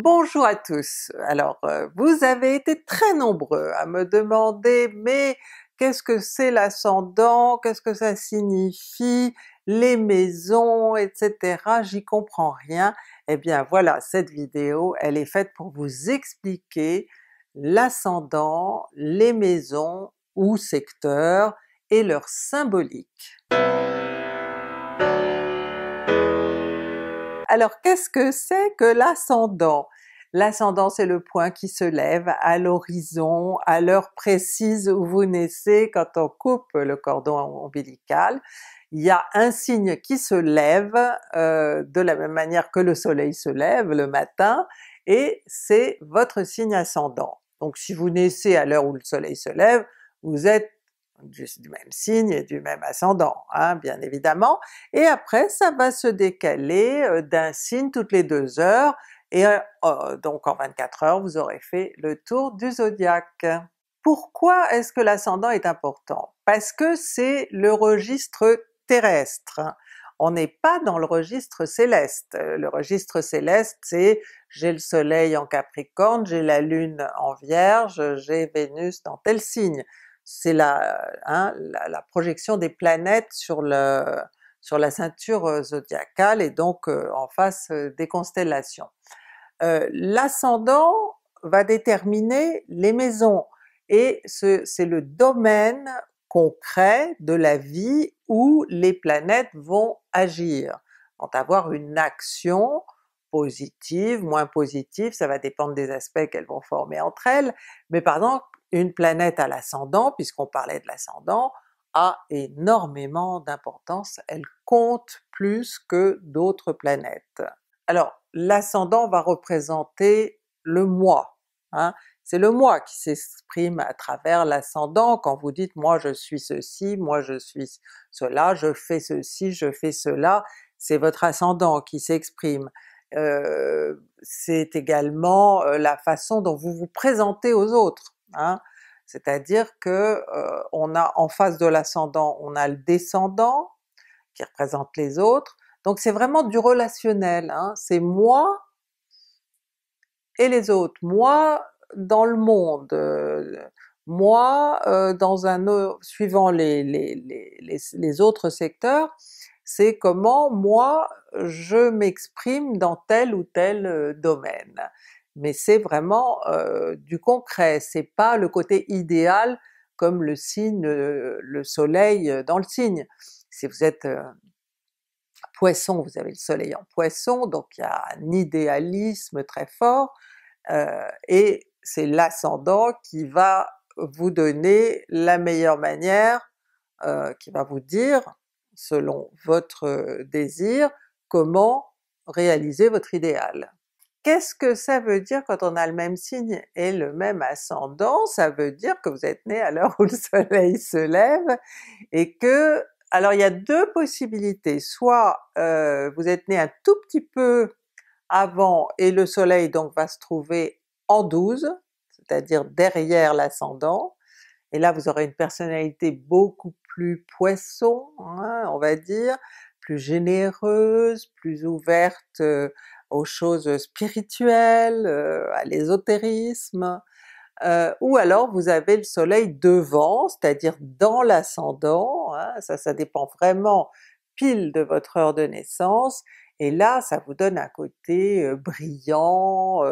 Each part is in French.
Bonjour à tous! Alors euh, vous avez été très nombreux à me demander mais qu'est-ce que c'est l'ascendant, qu'est-ce que ça signifie, les maisons, etc. j'y comprends rien. Eh bien voilà, cette vidéo elle est faite pour vous expliquer l'ascendant, les maisons ou secteurs et leur symbolique. Alors qu'est-ce que c'est que l'ascendant? L'ascendant c'est le point qui se lève à l'horizon, à l'heure précise où vous naissez quand on coupe le cordon ombilical. Il y a un signe qui se lève euh, de la même manière que le soleil se lève le matin, et c'est votre signe ascendant. Donc si vous naissez à l'heure où le soleil se lève, vous êtes du, même signe et du même ascendant, hein, bien évidemment, et après ça va se décaler euh, d'un signe toutes les deux heures, et euh, oh, donc en 24 heures vous aurez fait le tour du zodiaque. Pourquoi est-ce que l'ascendant est important? Parce que c'est le registre terrestre. On n'est pas dans le registre céleste. Le registre céleste c'est j'ai le soleil en capricorne, j'ai la lune en vierge, j'ai Vénus dans tel signe c'est hein, la, projection des planètes sur, la ceinture euh, zodiacale et donc euh, en face euh, des constellations. L'ascendant va déterminer les maisons et c'est le domaine concret de la vie où les planètes vont agir, vont avoir une action positive, moins positive, ça va dépendre des aspects qu'elles vont former entre elles, mais par exemple une planète à l'ascendant, puisqu'on parlait de l'ascendant, a énormément d'importance, elle compte plus que d'autres planètes. Alors l'ascendant va représenter le moi, hein. c'est le moi qui s'exprime à travers l'ascendant, quand vous dites moi je suis ceci, moi je suis cela, je fais ceci, je fais cela, c'est votre ascendant qui s'exprime. Euh, c'est également euh, la façon dont vous vous présentez aux autres. Hein. C'est-à-dire que euh, on a en face de l'ascendant, on a le descendant qui représente les autres, donc c'est vraiment du relationnel, hein. c'est moi et les autres, moi dans le monde, euh, moi euh, dans un suivant les autres secteurs, c'est comment moi je m'exprime dans tel ou tel domaine mais c'est vraiment euh, du concret, c'est pas le côté idéal comme le signe, euh, le soleil euh, dans le signe. Si vous êtes poisson, vous avez le soleil en poisson, donc il y a un idéalisme très fort, euh, et c'est l'ascendant qui va vous donner la meilleure manière, qui va vous dire, selon votre désir, comment réaliser votre idéal. Qu'est-ce que ça veut dire quand on a le même signe et le même ascendant? Ça veut dire que vous êtes né à l'heure où le soleil se lève et que... Alors il y a deux possibilités, soit euh, vous êtes né un tout petit peu avant et le soleil donc va se trouver en 12, c'est-à-dire derrière l'ascendant, et là vous aurez une personnalité beaucoup plus poisson, hein, on va dire, plus généreuse, plus ouverte euh, aux choses spirituelles, euh, à l'ésotérisme, euh, ou alors vous avez le soleil devant, c'est-à-dire dans l'ascendant, hein, ça, ça dépend vraiment pile de votre heure de naissance, et là ça vous donne un côté euh, brillant,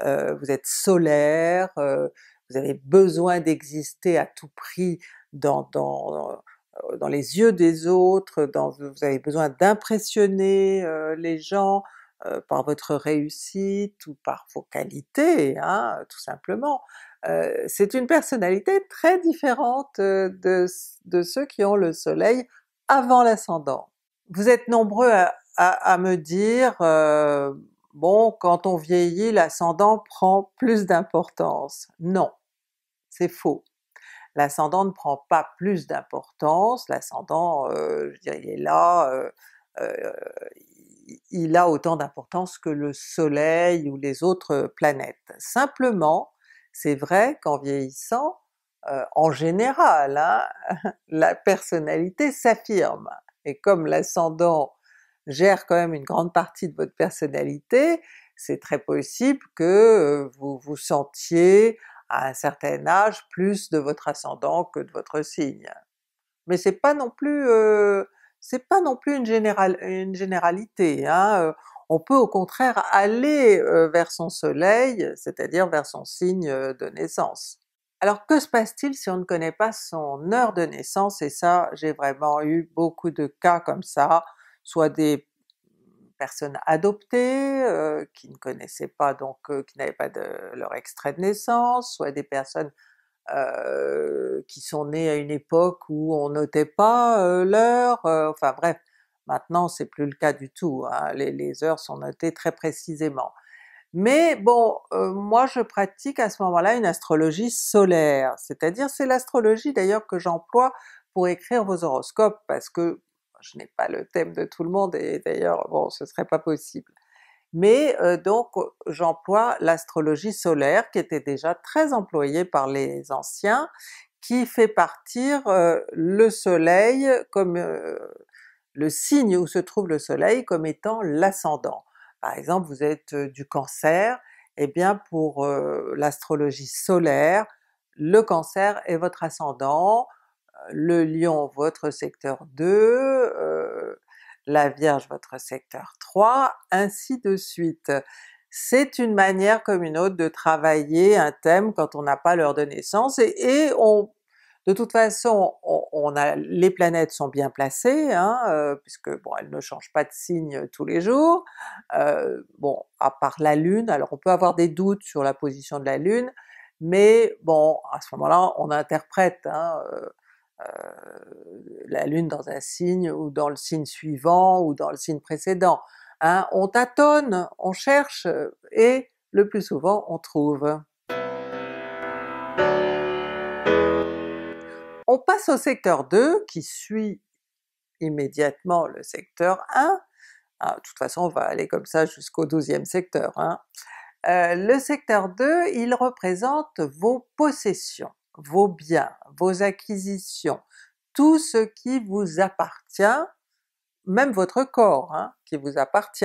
vous êtes solaire, vous avez besoin d'exister à tout prix dans, les yeux des autres, vous avez besoin d'impressionner les gens, euh, par votre réussite ou par vos qualités, hein, tout simplement. Euh, c'est une personnalité très différente euh, de, ceux qui ont le soleil avant l'ascendant. Vous êtes nombreux à, me dire bon quand on vieillit l'ascendant prend plus d'importance. Non, c'est faux. L'ascendant ne prend pas plus d'importance, l'ascendant je dirais, il est là, euh, il a autant d'importance que le soleil ou les autres euh, planètes. Simplement, c'est vrai qu'en vieillissant, euh, en général, hein, la personnalité s'affirme. Et comme l'ascendant gère quand même une grande partie de votre personnalité, c'est très possible que euh, vous vous sentiez à un certain âge plus de votre ascendant que de votre signe. Mais c'est pas non plus c'est pas non plus une, généralité. Hein, on peut au contraire aller vers son soleil, c'est-à-dire vers son signe de naissance. Alors que se passe-t-il si on ne connaît pas son heure de naissance? Et ça, j'ai vraiment eu beaucoup de cas comme ça, soit des personnes adoptées qui ne connaissaient pas donc, qui n'avaient pas de leur extrait de naissance, soit des personnes euh, qui sont nés à une époque où on notait pas euh, l'heure, euh, enfin bref, maintenant c'est plus le cas du tout, hein, les, les, heures sont notées très précisément. Mais bon, moi je pratique à ce moment-là une astrologie solaire, c'est-à-dire c'est l'astrologie d'ailleurs que j'emploie pour écrire vos horoscopes, parce que je n'ai pas le thème de tout le monde et d'ailleurs bon ce serait pas possible. Mais euh, donc j'emploie l'astrologie solaire qui était déjà très employée par les anciens, qui fait partir euh, le soleil comme euh, le signe où se trouve le soleil comme étant l'ascendant. Par exemple vous êtes du cancer, et eh bien pour l'astrologie solaire, le cancer est votre ascendant, le lion votre secteur 2, la Vierge votre secteur 3, ainsi de suite. C'est une manière comme une autre de travailler un thème quand on n'a pas l'heure de naissance et, on, de toute façon, on, a, les planètes sont bien placées, hein, euh, puisque bon, elles ne changent pas de signe tous les jours, euh, bon, à part la Lune, alors on peut avoir des doutes sur la position de la Lune, mais bon, à ce moment-là, on interprète, hein, euh, euh, la lune dans un signe ou dans le signe suivant ou dans le signe précédent. Hein, on tâtonne, on cherche euh, et le plus souvent on trouve. On passe au secteur 2 qui suit immédiatement le secteur 1. Ah, de toute façon on va aller comme ça jusqu'au 12e secteur. Hein. Euh, le secteur 2, il représente vos possessions vos biens, vos acquisitions, tout ce qui vous appartient, même votre corps hein, qui vous appartient,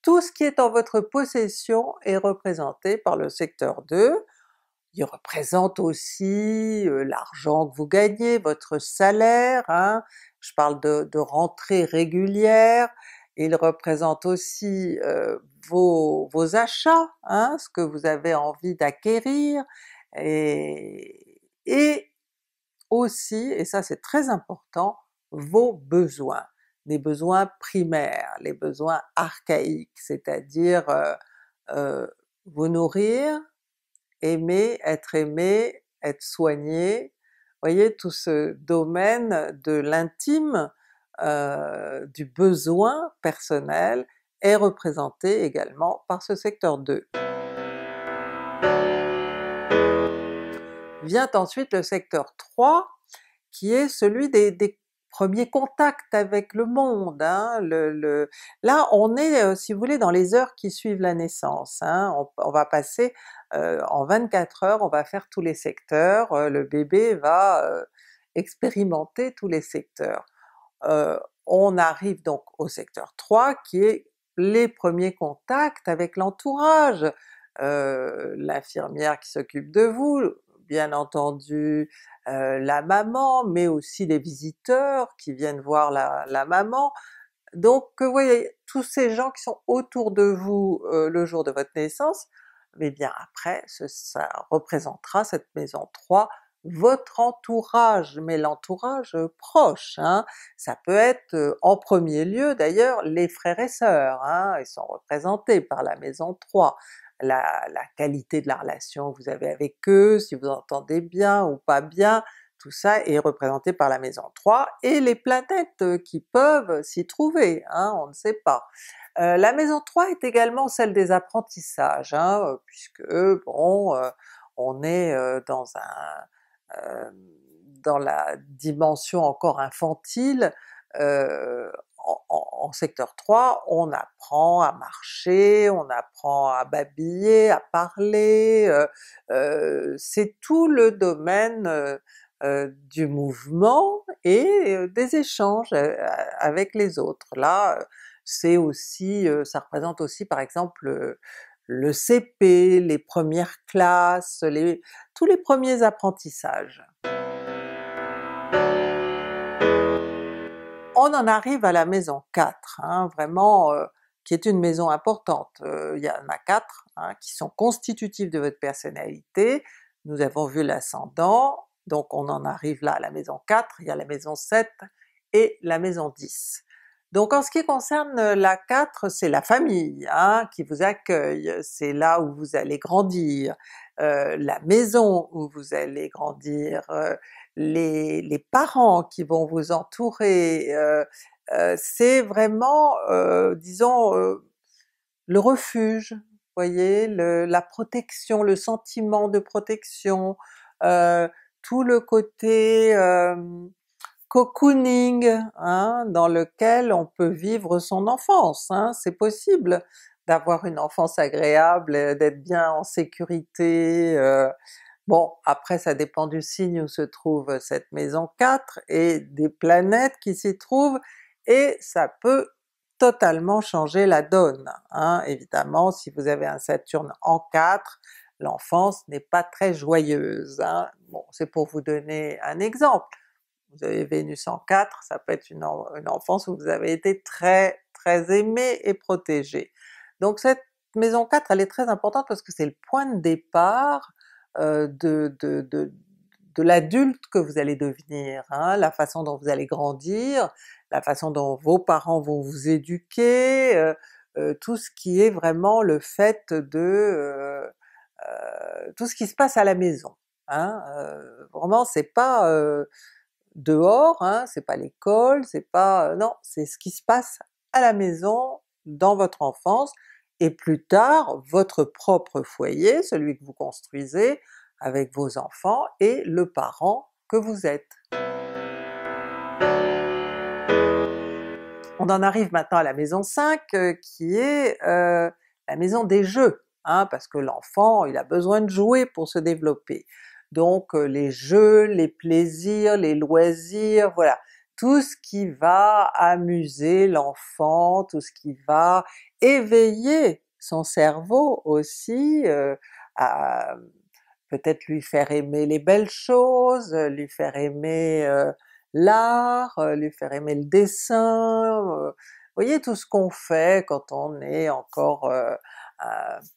tout ce qui est en votre possession est représenté par le secteur 2, il représente aussi euh, l'argent que vous gagnez, votre salaire, hein, je parle de, rentrée régulière, il représente aussi euh, vos, achats, hein, ce que vous avez envie d'acquérir, et et aussi, et ça c'est très important, vos besoins, les besoins primaires, les besoins archaïques, c'est-à-dire euh, euh, vous nourrir, aimer, être aimé, être soigné, voyez tout ce domaine de l'intime, euh, du besoin personnel est représenté également par ce secteur 2. Vient ensuite le secteur 3, qui est celui des, premiers contacts avec le monde. Hein. Là on est, euh, si vous voulez, dans les heures qui suivent la naissance. Hein. on, va passer euh, en 24 heures, on va faire tous les secteurs, euh, le bébé va expérimenter tous les secteurs. on arrive donc au secteur 3 qui est les premiers contacts avec l'entourage, l'infirmière qui s'occupe de vous, bien entendu la maman, mais aussi les visiteurs qui viennent voir la, maman. Donc vous voyez, tous ces gens qui sont autour de vous le jour de votre naissance, mais bien après ça représentera cette maison 3, votre entourage, mais l'entourage proche. Hein. Ça peut être en premier lieu d'ailleurs les frères et sœurs, hein, ils sont représentés par la maison 3 la, qualité de la relation que vous avez avec eux, si vous entendez bien ou pas bien, tout ça est représenté par la maison 3 et les planètes euh, qui peuvent s'y trouver, hein, on ne sait pas. Euh, la maison 3 est également celle des apprentissages, hein, euh, puisque bon, on est dans un dans la dimension encore infantile, en, secteur 3, on apprend à marcher, on apprend à babiller, à parler, euh, euh, c'est tout le domaine euh, du mouvement et des échanges avec les autres. Là, c'est aussi, ça représente aussi par exemple le CP, les premières classes, tous les premiers apprentissages. on en arrive à la maison 4, hein, vraiment euh, qui est une maison importante. Euh, il y en a 4 hein, qui sont constitutifs de votre personnalité, nous avons vu l'ascendant, donc on en arrive là à la maison 4, il y a la maison 7 et la maison 10. Donc en ce qui concerne euh, la 4, c'est la famille hein, qui vous accueille, c'est là où vous allez grandir, la maison où vous allez grandir, les, les parents qui vont vous entourer, euh, euh, c'est vraiment, euh, disons, le refuge, voyez, le, la protection, le sentiment de protection, tout le côté cocooning, hein, dans lequel on peut vivre son enfance, hein. c'est possible d'avoir une enfance agréable, d'être bien en sécurité, Bon, après ça dépend du signe où se trouve euh, cette maison 4 et des planètes qui s'y trouvent, et ça peut totalement changer la donne. Hein. Évidemment, si vous avez un Saturne en 4, l'enfance n'est pas très joyeuse. Hein. Bon, c'est pour vous donner un exemple. Vous avez Vénus en 4, ça peut être une, une enfance où vous avez été très très aimé et protégé. Donc cette maison 4, elle est très importante parce que c'est le point de départ euh, de, l'adulte que vous allez devenir, hein, la façon dont vous allez grandir, la façon dont vos parents vont vous éduquer, euh, euh, tout ce qui est vraiment le fait de... tout ce qui se passe à la maison. Hein, vraiment c'est pas dehors, hein, c'est pas l'école, c'est pas... non, c'est ce qui se passe à la maison, dans votre enfance, et plus tard votre propre foyer, celui que vous construisez avec vos enfants et le parent que vous êtes. On en arrive maintenant à la maison 5 euh, qui est euh, la maison des jeux, hein, parce que l'enfant il a besoin de jouer pour se développer. Donc euh, les jeux, les plaisirs, les loisirs, voilà tout ce qui va amuser l'enfant, tout ce qui va éveiller son cerveau aussi, euh, peut-être lui faire aimer les belles choses, lui faire aimer euh, l'art, euh, lui faire aimer le dessin, vous voyez tout ce qu'on fait quand on est encore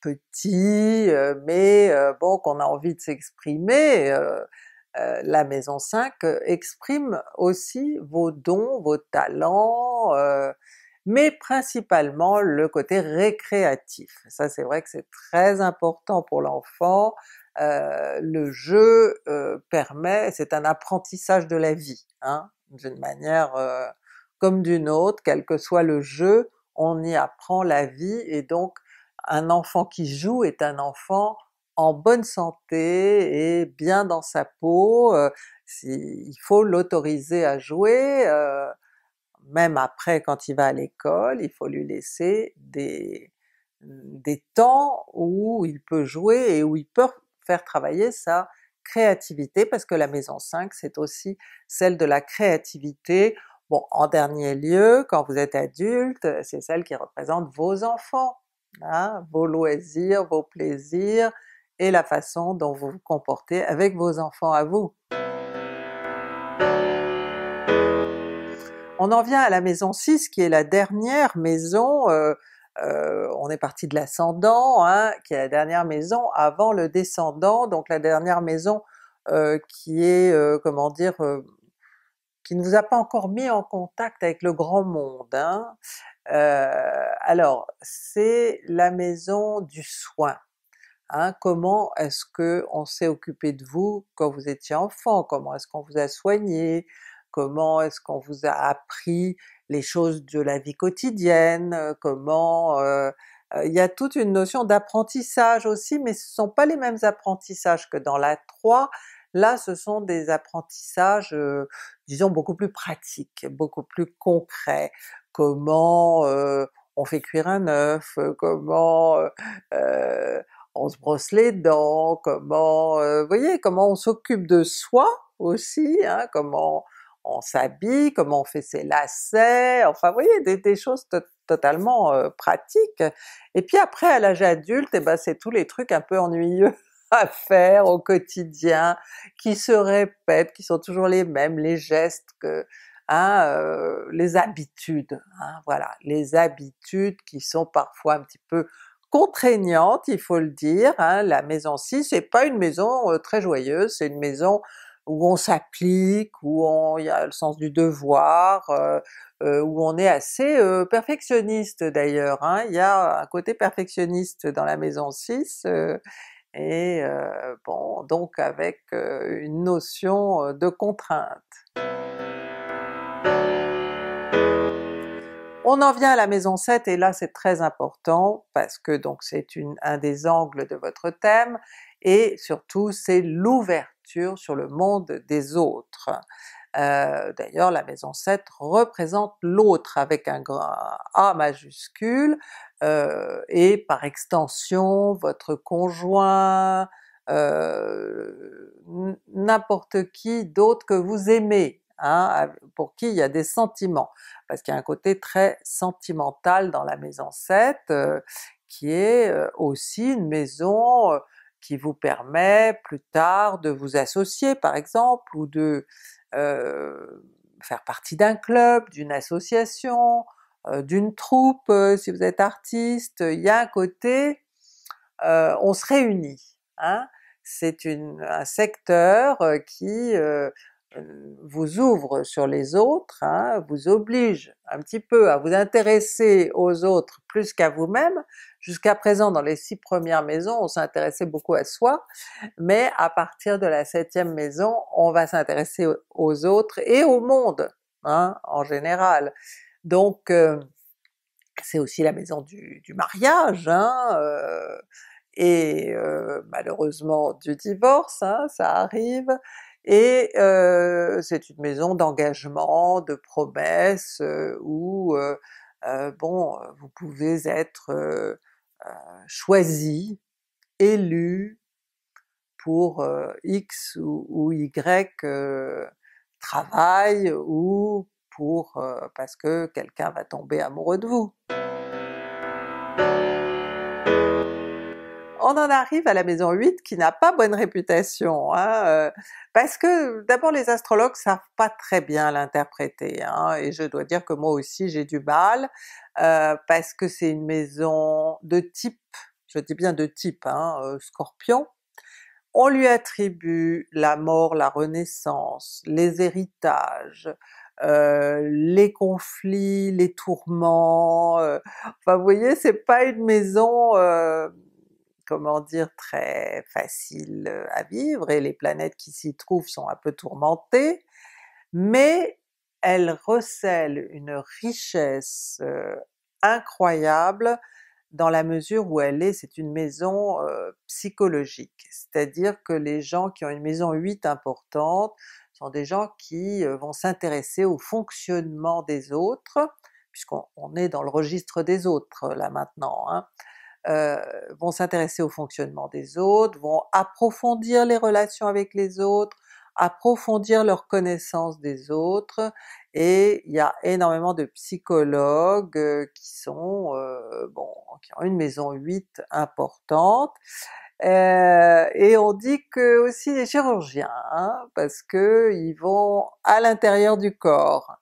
petit, mais bon qu'on a envie de s'exprimer, euh, la maison 5 euh, exprime aussi vos dons, vos talents, euh, mais principalement le côté récréatif. Ça c'est vrai que c'est très important pour l'enfant, le jeu permet, c'est un apprentissage de la vie, hein. d'une manière comme d'une autre, quel que soit le jeu, on y apprend la vie et donc un enfant qui joue est un enfant en bonne santé et bien dans sa peau, euh, il faut l'autoriser à jouer, euh, même après quand il va à l'école, il faut lui laisser des, des temps où il peut jouer et où il peut faire travailler sa créativité, parce que la maison 5 c'est aussi celle de la créativité, Bon, en dernier lieu, quand vous êtes adulte, c'est celle qui représente vos enfants, hein, vos loisirs, vos plaisirs, et la façon dont vous vous comportez avec vos enfants à vous. On en vient à la maison 6 qui est la dernière maison, euh, euh, on est parti de l'ascendant, hein, qui est la dernière maison avant le descendant, donc la dernière maison euh, qui est, comment dire, qui ne vous a pas encore mis en contact avec le grand monde. Hein. alors c'est la maison du soin, Hein, comment est-ce qu'on s'est occupé de vous quand vous étiez enfant? Comment est-ce qu'on vous a soigné? Comment est-ce qu'on vous a appris les choses de la vie quotidienne? Euh, comment... Euh, euh, il y a toute une notion d'apprentissage aussi, mais ce ne sont pas les mêmes apprentissages que dans la 3. Là, ce sont des apprentissages, disons, beaucoup plus pratiques, beaucoup plus concrets. Comment on fait cuire un œuf, comment on se brosse les dents, comment, euh, vous voyez, comment on s'occupe de soi aussi, hein, comment on s'habille, comment on fait ses lacets, enfin vous voyez, des, choses totalement euh, pratiques. Et puis après à l'âge adulte, eh ben, c'est tous les trucs un peu ennuyeux à faire au quotidien, qui se répètent, qui sont toujours les mêmes, les gestes que, Hein, euh, les habitudes, hein, voilà, les habitudes qui sont parfois un petit peu contraignante, il faut le dire, hein, la maison 6, c'est pas une maison très joyeuse, c'est une maison où on s'applique, où il y a le sens du devoir, où on est assez perfectionniste d'ailleurs, hein. il y a un côté perfectionniste dans la maison 6, et bon donc avec une notion de contrainte. On en vient à la maison 7 et là c'est très important parce que donc c'est un des angles de votre thème et surtout c'est l'ouverture sur le monde des autres. Euh, d'ailleurs la maison 7 représente l'autre avec un grand A majuscule euh, et par extension votre conjoint, euh, n'importe qui d'autre que vous aimez, Hein, pour qui il y a des sentiments, parce qu'il y a un côté très sentimental dans la maison 7, euh, qui est euh, aussi une maison euh, qui vous permet plus tard de vous associer par exemple, ou de faire partie d'un club, d'une association, d'une troupe si vous êtes artiste, il y a un côté on se réunit, hein. c'est un secteur qui euh, vous ouvre sur les autres, hein, vous oblige un petit peu à vous intéresser aux autres plus qu'à vous-même. Jusqu'à présent dans les six premières maisons on s'intéressait beaucoup à soi, mais à partir de la septième maison on va s'intéresser aux autres et au monde hein, en général. Donc euh, c'est aussi la maison du, mariage, hein, euh, et malheureusement du divorce, ça arrive, et euh, c'est une maison d'engagement, de promesses, euh, où euh, bon, vous pouvez être choisi, élu pour X ou, ou Y travail ou pour parce que quelqu'un va tomber amoureux de vous. on en arrive à la maison 8 qui n'a pas bonne réputation, hein, euh, parce que d'abord les astrologues savent pas très bien l'interpréter, hein, et je dois dire que moi aussi j'ai du mal, euh, parce que c'est une maison de type, je dis bien de type, hein, euh, Scorpion, on lui attribue la mort, la renaissance, les héritages, les conflits, les tourments, enfin vous voyez c'est pas une maison comment dire, très facile euh, à vivre et les planètes qui s'y trouvent sont un peu tourmentées, mais elle recèle une richesse euh, incroyable dans la mesure où elle est, c'est une maison euh, psychologique, c'est-à-dire que les gens qui ont une maison 8 importante sont des gens qui vont s'intéresser au fonctionnement des autres, puisqu'on est dans le registre des autres là maintenant, hein. Euh, vont s'intéresser au fonctionnement des autres, vont approfondir les relations avec les autres, approfondir leur connaissance des autres, et il y a énormément de psychologues euh, qui sont, euh, bon, qui ont une maison 8 importante, et on dit que aussi les chirurgiens, hein, parce qu'ils vont à l'intérieur du corps,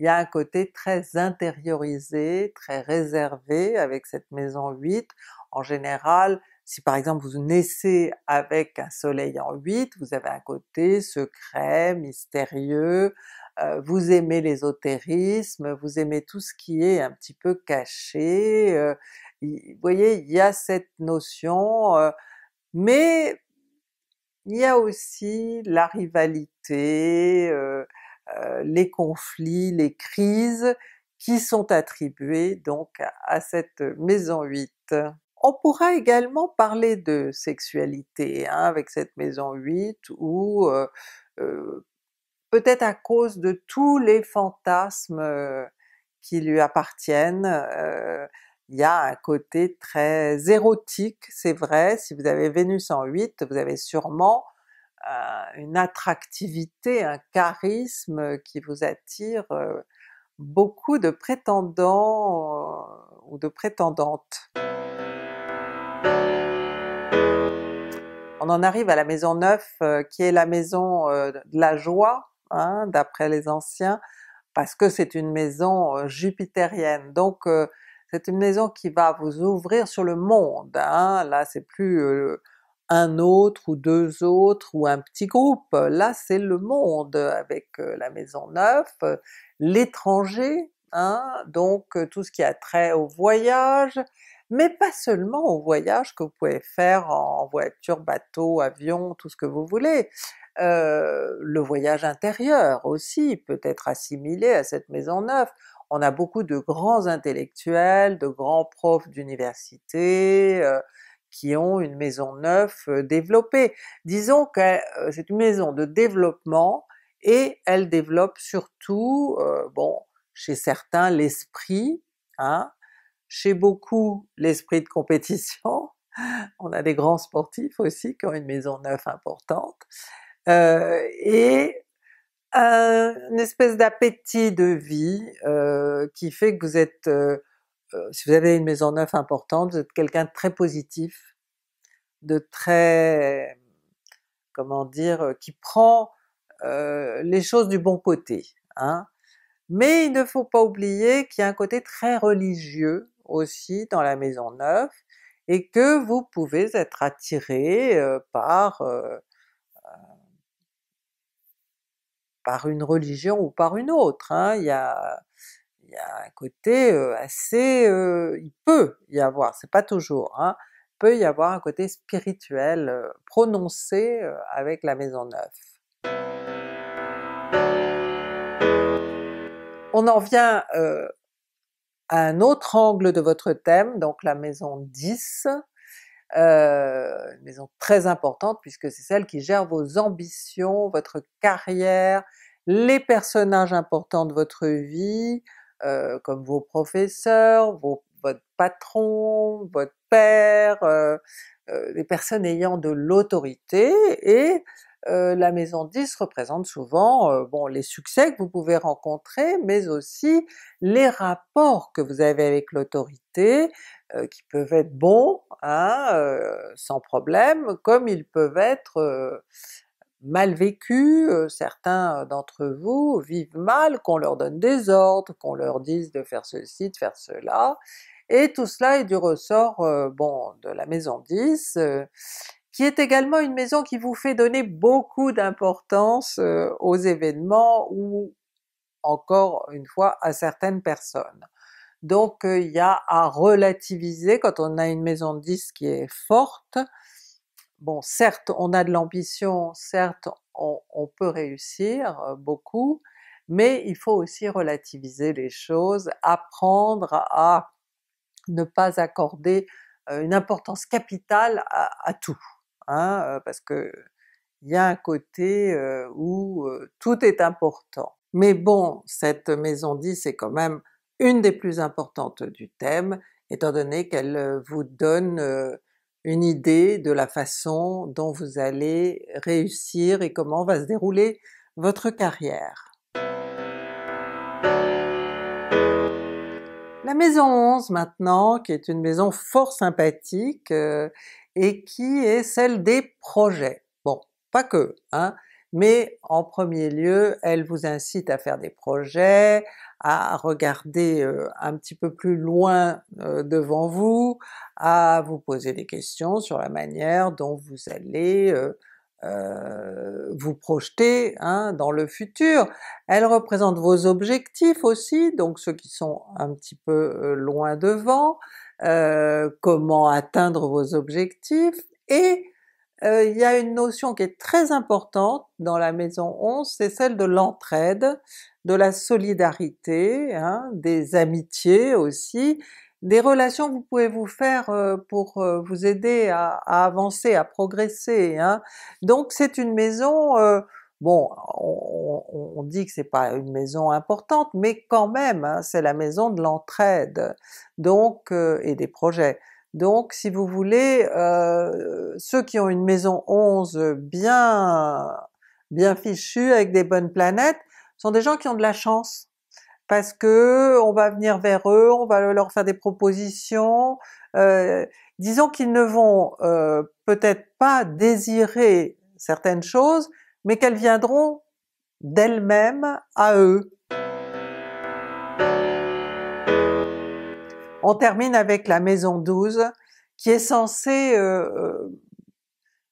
il y a un côté très intériorisé, très réservé avec cette maison 8. En général, si par exemple vous naissez avec un soleil en 8, vous avez un côté secret, mystérieux, euh, vous aimez l'ésotérisme, vous aimez tout ce qui est un petit peu caché, euh, vous voyez, il y a cette notion, euh, mais il y a aussi la rivalité, euh, les conflits, les crises qui sont attribuées donc à cette maison 8. On pourra également parler de sexualité hein, avec cette maison 8 ou euh, euh, peut-être à cause de tous les fantasmes qui lui appartiennent, il y a un côté très érotique, c'est vrai, si vous avez Vénus en 8, vous avez sûrement une attractivité, un charisme qui vous attire euh, beaucoup de prétendants euh, ou de prétendantes. On en arrive à la maison 9 euh, qui est la maison de la joie hein, d'après les anciens parce que c'est une maison jupitérienne. Donc c'est une maison qui va vous ouvrir sur le monde, hein. là c'est plus un autre ou deux autres ou un petit groupe. Là c'est le monde avec euh, la maison neuve, euh, l'étranger, hein, donc euh, tout ce qui a trait au voyage, mais pas seulement au voyage que vous pouvez faire en voiture, bateau, avion, tout ce que vous voulez. le voyage intérieur aussi peut être assimilé à cette maison neuve. On a beaucoup de grands intellectuels, de grands profs d'université, qui ont une maison neuve euh, développée. Disons que euh, c'est une maison de développement et elle développe surtout, euh, bon, chez certains l'esprit, hein, chez beaucoup l'esprit de compétition, on a des grands sportifs aussi qui ont une maison neuve importante, et une espèce d'appétit de vie qui fait que vous êtes euh, si vous avez une maison neuve importante, vous êtes quelqu'un de très positif, de très, comment dire, euh, qui prend euh, les choses du bon côté. Hein. Mais il ne faut pas oublier qu'il y a un côté très religieux aussi dans la maison neuve, et que vous pouvez être attiré par par une religion ou par une autre. Hein. Il y a y a un côté assez... il peut y avoir, c'est pas toujours, hein, peut y avoir un côté spirituel prononcé avec la Maison 9. On en vient à un autre angle de votre thème, donc la Maison 10, une maison très importante puisque c'est celle qui gère vos ambitions, votre carrière, les personnages importants de votre vie, euh, comme vos professeurs, votre patron, votre père, euh, euh, les personnes ayant de l'autorité, et la maison 10 représente souvent bon les succès que vous pouvez rencontrer, mais aussi les rapports que vous avez avec l'autorité, qui peuvent être bons, hein, sans problème, comme ils peuvent être mal vécu, euh, certains euh, d'entre vous vivent mal, qu'on leur donne des ordres, qu'on leur dise de faire ceci, de faire cela, et tout cela est du ressort euh, bon de la maison 10, qui est également une maison qui vous fait donner beaucoup d'importance aux événements ou encore une fois à certaines personnes. Donc il y a à relativiser quand on a une maison 10 qui est forte, bon, certes, on a de l'ambition, certes, on, peut réussir euh, beaucoup, mais il faut aussi relativiser les choses, apprendre à ne pas accorder euh, une importance capitale à, tout, hein, euh, parce que il y a un côté où tout est important. Mais bon, cette maison 10 est quand même une des plus importantes du thème, étant donné qu'elle vous donne une idée de la façon dont vous allez réussir et comment va se dérouler votre carrière. La maison 11 maintenant, qui est une maison fort sympathique euh, et qui est celle des projets. Bon, pas que, hein, mais en premier lieu, elle vous incite à faire des projets, à regarder un petit peu plus loin devant vous, à vous poser des questions sur la manière dont vous allez vous projeter hein, dans le futur. Elle représente vos objectifs aussi, donc ceux qui sont un petit peu loin devant, comment atteindre vos objectifs, et il y a une notion qui est très importante dans la maison 11, c'est celle de l'entraide, de la solidarité, hein, des amitiés aussi, des relations que vous pouvez vous faire euh, pour euh, vous aider à, avancer, à progresser. Hein. Donc c'est une maison, euh, bon on, dit que c'est pas une maison importante, mais quand même hein, c'est la maison de l'entraide donc et des projets. Donc si vous voulez, ceux qui ont une maison 11 bien bien fichue avec des bonnes planètes, sont des gens qui ont de la chance parce que on va venir vers eux, on va leur faire des propositions. Euh, disons qu'ils ne vont euh, peut-être pas désirer certaines choses, mais qu'elles viendront d'elles-mêmes à eux. On termine avec la maison 12 qui est censée euh,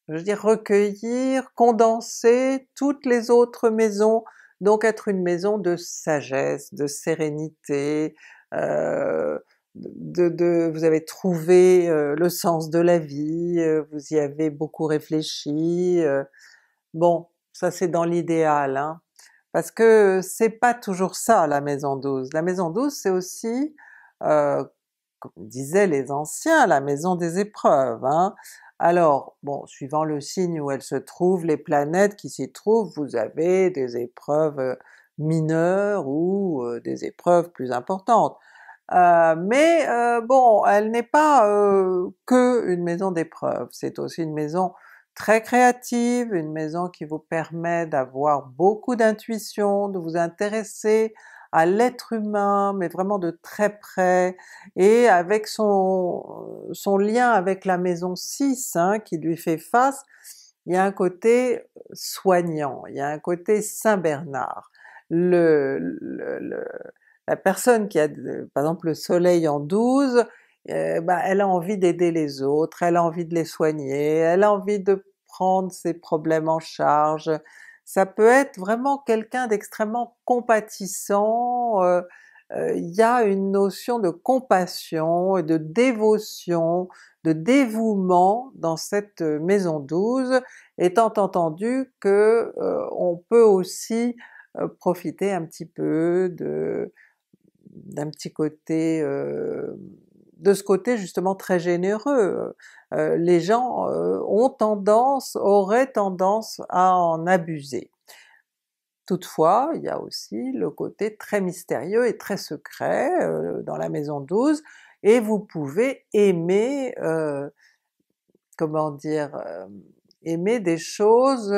je veux dire recueillir, condenser toutes les autres maisons donc être une maison de sagesse, de sérénité, euh, de, vous avez trouvé euh, le sens de la vie, euh, vous y avez beaucoup réfléchi, bon ça c'est dans l'idéal, hein. parce que c'est pas toujours ça la maison 12. La maison 12 c'est aussi, comme disaient les anciens, la maison des épreuves, hein. Alors bon, suivant le signe où elle se trouve, les planètes qui s'y trouvent, vous avez des épreuves euh, mineures ou euh, des épreuves plus importantes. Euh, mais bon, elle n'est pas que une maison d'épreuves, c'est aussi une maison très créative, une maison qui vous permet d'avoir beaucoup d'intuition, de vous intéresser à l'être humain, mais vraiment de très près, et avec son, son lien avec la maison 6 hein, qui lui fait face, il y a un côté soignant, il y a un côté Saint Bernard. Le, la personne qui a par exemple le soleil en 12, euh, bah, elle a envie d'aider les autres, elle a envie de les soigner, elle a envie de prendre ses problèmes en charge, ça peut être vraiment quelqu'un d'extrêmement compatissant, euh, euh, il y a une notion de compassion, et de dévotion, de dévouement dans cette euh, maison 12, étant entendu que on peut aussi profiter un petit peu d'un petit côté de ce côté justement très généreux. Euh, les gens euh, ont tendance, auraient tendance à en abuser. Toutefois, il y a aussi le côté très mystérieux et très secret euh, dans la maison 12, et vous pouvez aimer, comment dire, aimer des choses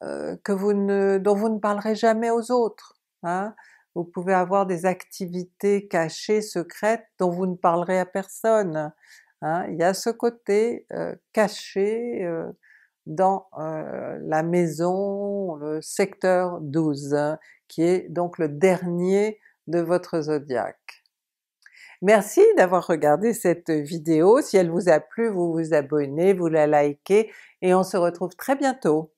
que dont vous ne parlerez jamais aux autres. Hein. Vous pouvez avoir des activités cachées, secrètes, dont vous ne parlerez à personne. Hein. Il y a ce côté euh, caché euh, dans euh, la maison, le secteur 12, hein, qui est donc le dernier de votre zodiaque. Merci d'avoir regardé cette vidéo, si elle vous a plu, vous vous abonnez, vous la likez, et on se retrouve très bientôt!